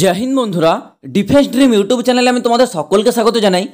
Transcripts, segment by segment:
জাহিন বন্ধুরা defence dream YouTube চ্যানেলে আমি তোমাদের সকলকে স্বাগত জানাই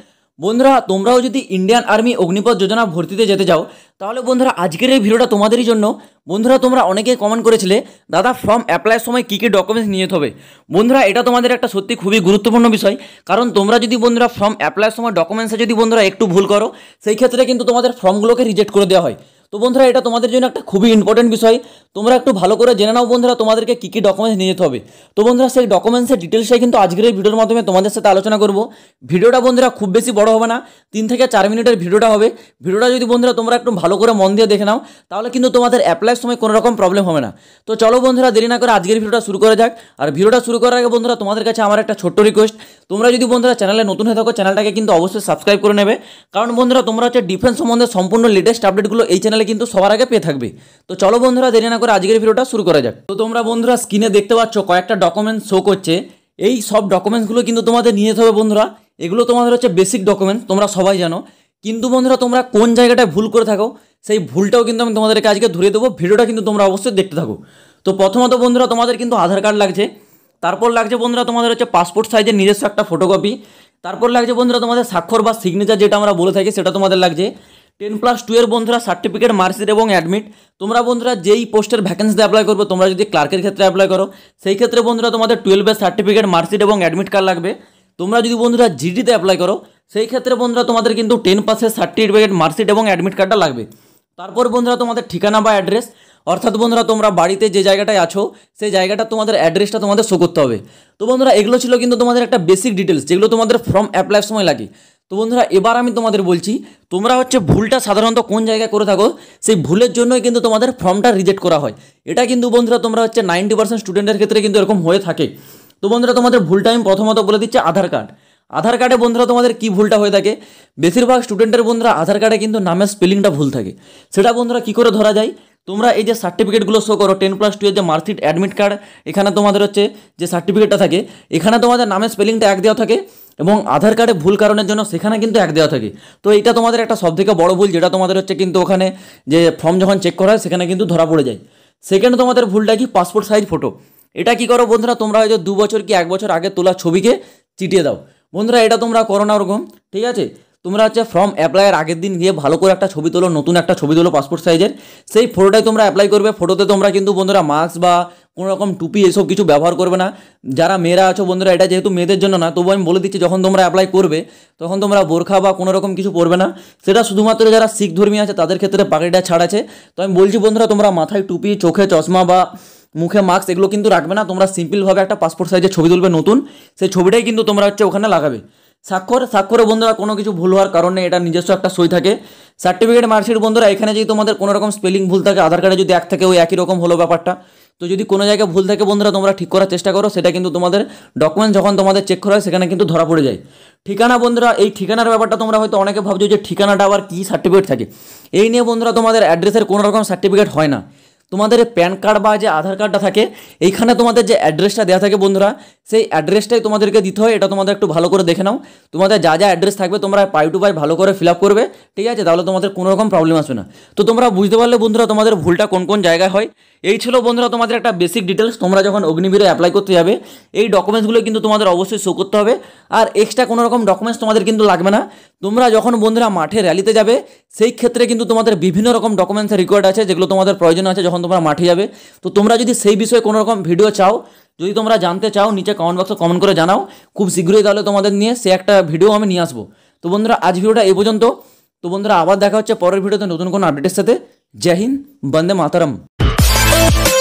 বন্ধুরা তোমরাও যদি ইন্ডিয়ান আর্মি অগ্নিপথ যোজনা ভর্তিতে যেতে চাও তাহলে বন্ধুরা আজকের এই ভিডিওটা তোমাদেরই জন্য বন্ধুরা তোমরা অনেকেই কমেন্ট করেছিলে দাদা ফর্ম অ্যাপ্লাইয়ের সময় কী কী ডকুমেন্টস নিয়ে যেতে হবে বন্ধুরা এটা তোমাদের একটা সত্যি খুবই গুরুত্বপূর্ণ বিষয় কারণ তোমরা যদি বন্ধুরা ফর্ম অ্যাপ্লাইয়ের সময় ডকুমেন্টসে যদি বন্ধুরা একটু ভুল করো সেই ক্ষেত্রে কিন্তু তোমাদের ফর্মগুলোকে রিজেক্ট করে দেওয়া হয় তো বন্ধুরা এটা তোমাদের জন্য একটা খুবই ইম্পর্টেন্ট বিষয় তোমরা একটু ভালো করে জেনে নাও বন্ধুরা তোমাদেরকে কী কী ডকুমেন্টস নিয়ে যেতে হবে তো বন্ধুরা সেই ডকুমেন্টসের ডিটেলসটাই কিন্তু আজকের এই ভিডিওর মাধ্যমে তোমাদের সাথে আলোচনা করব ভিডিওটা বন্ধুরা খুব বেশি বড় হবে না তিন থেকে চার মিনিটের ভিডিওটা হবে ভিডিওটা যদি বন্ধুরা তোমরা একটু ভালো ভালো করে মন দিয়ে দেখে নাও তাহলে কিন্তু তোমাদের অ্যাপ্লাইয়ের সময় কোনো রকম প্রবলেম হবে না তো চলো বন্ধুরা দেরি না করে আজকের ভিডিওটা শুরু করা যাক আর ভিডিওটা শুরু করার আগে বন্ধুরা তোমাদের কাছে আমার একটা ছোট্ট রিকোয়েস্ট তোমরা যদি বন্ধুরা চ্যানেলে নতুন হয়ে থাকো চ্যানেলটাকে কিন্তু অবশ্যই সাবস্ক্রাইব করে নেবে কারণ বন্ধুরা তোমরা হচ্ছে ডিফেন্স সম্বন্ধে সম্পূর্ণ লেটেস্ট আপডেটগুলো এই চ্যানেলে কিন্তু সবার আগে পেয়ে থাকবে তো চলো বন্ধুরা দেরি না করে আজকের ভিডিওটা শুরু করা যাক তো তোমরা বন্ধুরা স্ক্রিনে দেখতে পাচ্ছ কয়েকটা ডকুমেন্ট শো করছে এই সব ডকুমেন্টসগুলো কিন্তু তোমাদের নিয়ে যেতে হবে বন্ধুরা এগুলো তোমাদের হচ্ছে বেসিক ডকুমেন্টস তোমরা সবাই জানো কিন্তু বন্ধুরা তোমরা কোন জায়গাটায় ভুল করে থাকো সেই ভুলটাও কিন্তু আমি তোমাদেরকে আজকে ধরে দেবো ভিডিওটা কিন্তু তোমরা অবশ্যই দেখতে থাকো তো প্রথমত বন্ধুরা তোমাদের কিন্তু আধার কার্ড লাগছে তারপর লাগছে বন্ধুরা তোমাদের হচ্ছে পাসপোর্ট সাইজের নিজস্ব একটা ফটোকপি তারপর লাগছে বন্ধুরা তোমাদের স্বাক্ষর বা সিগনেচার যেটা আমরা বলে থাকি সেটা তোমাদের লাগছে টেন প্লাস টু এর বন্ধুরা সার্টিফিকেট মার্কশিট এবং অ্যাডমিট তোমরা বন্ধুরা যেই পোস্টের ভ্যাকেন্সিতে অ্যাপ্লাই করবে তোমরা যদি ক্লার্কের ক্ষেত্রে অ্যাপ্লাই করো সেই ক্ষেত্রে বন্ধুরা তোমাদের টুয়েলভের সার্টিফিকেট মার্কশিট এবং অ্যাডমিট কার্ড লাগবে তোমরা যদি বন্ধুরা জিডিতে অ্যাপ্লাই করো সেই ক্ষেত্রে বন্ধুরা তোমাদের কিন্তু টেন পাসের সার্টিফিকেট মার্কশিট এবং অ্যাডমিট কার্ডটা লাগবে তারপর বন্ধুরা তোমাদের ঠিকানা বা অ্যাড্রেস অর্থাৎ বন্ধুরা তোমরা বাড়িতে যে জায়গাটায় আছো সেই জায়গাটা তোমাদের অ্যাড্রেসটা তোমাদের শো করতে হবে তো বন্ধুরা এগুলো ছিল কিন্তু তোমাদের একটা বেসিক ডিটেলস যেগুলো তোমাদের ফর্ম অ্যাপ্লাইয়ের সময় লাগে তো বন্ধুরা এবার আমি তোমাদের বলছি তোমরা হচ্ছে ভুলটা সাধারণত কোন জায়গায় করে থাকো সেই ভুলের জন্যই কিন্তু তোমাদের ফর্মটা রিজেক্ট করা হয় এটা কিন্তু বন্ধুরা তোমরা হচ্ছে নাইনটি পার্সেন্ট স্টুডেন্টের ক্ষেত্রে কিন্তু এরকম হয়ে থাকে তো বন্ধুরা তোমাদের ভুলটা আমি প্রথমত বলে দিচ্ছি আধার কার্ড আধার কার্ডে বন্ধুরা তোমাদের কি ভুলটা হয়ে থাকে বেশিরভাগ স্টুডেন্টের বন্ধুরা আধার কার্ডে কিন্তু নামের স্পেলিংটা ভুল থাকে সেটা বন্ধুরা কি করে ধরা যায় তোমরা এই যে সার্টিফিকেটগুলো শো করো টেন প্লাস টু এর যে মার্কশিট অ্যাডমিট কার্ড এখানে তোমাদের হচ্ছে যে সার্টিফিকেটটা থাকে এখানে তোমাদের নামের স্পেলিংটা এক দেওয়া থাকে এবং আধার কার্ডে ভুল কারণের জন্য সেখানে কিন্তু এক দেওয়া থাকে তো এটা তোমাদের একটা সবথেকে বড় ভুল যেটা তোমাদের হচ্ছে কিন্তু ওখানে যে ফর্ম যখন চেক করা হয় সেখানে কিন্তু ধরা পড়ে যায় সেকেন্ড তোমাদের ভুলটা কি পাসপোর্ট সাইজ ফটো এটা কি করো বন্ধুরা তোমরা হয়তো দু বছর কি এক বছর আগে তোলা ছবিকে চিটিয়ে দাও বন্ধুরা এটা তোমরা করো না ওরকম ঠিক আছে তোমরা হচ্ছে ফর্ম অ্যাপ্লাইয়ের আগের দিন গিয়ে ভালো করে একটা ছবি তোলো নতুন একটা ছবি তোলো পাসপোর্ট সাইজের সেই ফটোটাই তোমরা অ্যাপ্লাই করবে ফটোতে তোমরা কিন্তু বন্ধুরা মাস্ক বা কোনো রকম টুপি এসব কিছু ব্যবহার করবে না যারা মেয়েরা আছো বন্ধুরা এটা যেহেতু মেয়েদের জন্য না তবু আমি বলে দিচ্ছি যখন তোমরা অ্যাপ্লাই করবে তখন তোমরা বোরখা বা কোনো রকম কিছু পরবে না সেটা শুধুমাত্র যারা শিখ ধর্মী আছে তাদের ক্ষেত্রে পাখিটা ছাড় আছে তো আমি বলছি বন্ধুরা তোমরা মাথায় টুপি চোখে চশমা বা মুখে মাস্ক এগুলো কিন্তু রাখবে না তোমরা সিম্পলভাবে একটা পাসপোর্ট সাইজের ছবি তুলবে নতুন সেই ছবিটাই কিন্তু তোমরা হচ্ছে ওখানে লাগাবে স্বাক্ষর স্বাক্ষরে বন্ধুরা কোনো কিছু ভুল হওয়ার কারণে এটা নিজস্ব একটা সই থাকে সার্টিফিকেট মার্কশিট বন্ধুরা এখানে যদি তোমাদের কোনো রকম স্পেলিং ভুল থাকে আধার কার্ডে যদি এক থাকে ওই একই রকম হলো ব্যাপারটা তো যদি কোনো জায়গায় ভুল থাকে বন্ধুরা তোমরা ঠিক করার চেষ্টা করো সেটা কিন্তু তোমাদের ডকুমেন্টস যখন তোমাদের চেক করা হয় সেখানে কিন্তু ধরা পড়ে যায় ঠিকানা বন্ধুরা এই ঠিকানার ব্যাপারটা তোমরা হয়তো অনেকে ভাবছো যে ঠিকানাটা আবার কী সার্টিফিকেট থাকে এই নিয়ে বন্ধুরা তোমাদের অ্যাড্রেসের কোনো রকম সার্টিফিকেট হয় না তোমাদের প্যান কার্ড বা যে আধার কার্ডটা থাকে এইখানে তোমাদের যে অ্যাড্রেসটা দেওয়া থাকে বন্ধুরা সেই অ্যাড্রেসটাই তোমাদেরকে দিতে হয় এটা তোমাদের একটু ভালো করে দেখে নাও তোমাদের যা যা অ্যাড্রেস থাকবে তোমরা পাই টু পাই ভালো করে ফিল আপ করবে ঠিক আছে তাহলে তোমাদের কোনো রকম প্রবলেম আসবে না তো তোমরা বুঝতে পারলে বন্ধুরা তোমাদের ভুলটা কোন কোন জায়গায় হয় এই ছিল বন্ধুরা তোমাদের একটা বেসিক ডিটেলস তোমরা যখন অগ্নিবীরে অ্যাপ্লাই করতে যাবে এই ডকুমেন্টসগুলো কিন্তু তোমাদের অবশ্যই শো করতে হবে আর এক্সট্রা কোনো রকম ডকুমেন্টস তোমাদের কিন্তু লাগবে না তোমরা যখন বন্ধুরা মাঠে র্যালিতে যাবে সেই ক্ষেত্রে কিন্তু তোমাদের বিভিন্ন রকম ডকুমেন্টসের রিকোয়ার্ড আছে যেগুলো তোমাদের প্রয়োজন আছে যখন তোমরা মাঠে যাবে তো তোমরা যদি সেই বিষয়ে কোনো রকম ভিডিও চাও যদি তোমরা জানতে চাও নিচে কমেন্ট বক্সে কমেন্ট করে জানাও খুব শীঘ্রই তাহলে তোমাদের নিয়ে সে একটা ভিডিও আমি নিয়ে আসবো তো বন্ধুরা আজ ভিডিওটা এ পর্যন্ত তো বন্ধুরা আবার দেখা হচ্ছে পরের ভিডিওতে নতুন কোনো আপডেটের সাথে জয় হিন্দ বন্দে মাতারম